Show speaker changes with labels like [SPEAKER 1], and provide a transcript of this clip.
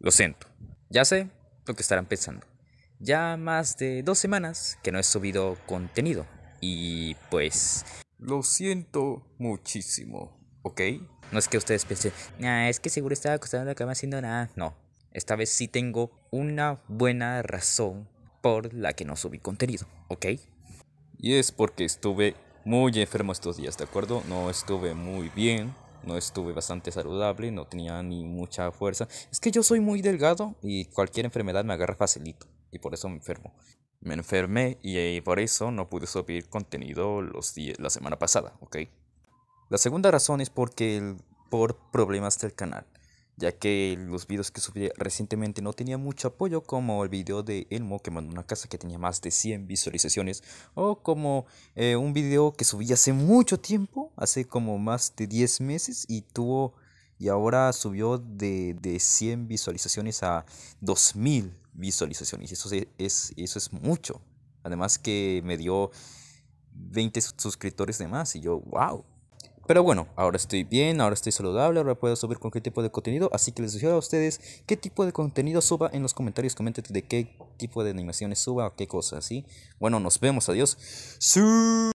[SPEAKER 1] Lo siento, ya sé lo que estarán pensando. Ya más de dos semanas que no he subido contenido. Y pues... Lo siento muchísimo, ¿ok? No es que ustedes piensen, ah, es que seguro estaba acostado en la cama haciendo nada. No, esta vez sí tengo una buena razón por la que no subí contenido, ¿ok? Y es porque estuve muy enfermo estos días, ¿de acuerdo? No estuve muy bien no estuve bastante saludable, no tenía ni mucha fuerza. Es que yo soy muy delgado y cualquier enfermedad me agarra facilito y por eso me enfermo. Me enfermé y eh, por eso no pude subir contenido los la semana pasada, ¿ok? La segunda razón es porque por problemas del canal ya que los videos que subí recientemente no tenía mucho apoyo, como el video de Elmo que mandó una casa que tenía más de 100 visualizaciones, o como eh, un video que subí hace mucho tiempo, hace como más de 10 meses, y tuvo, y ahora subió de, 100 visualizaciones a 2000 visualizaciones, eso es, eso es mucho. Además que me dio 20 suscriptores de más, y yo, wow. Pero bueno, ahora estoy bien, ahora estoy saludable, ahora puedo subir con qué tipo de contenido, así que les sugiero a ustedes qué tipo de contenido suba en los comentarios, comenten de qué tipo de animaciones suba o qué cosas, ¿sí? Bueno, nos vemos, adiós.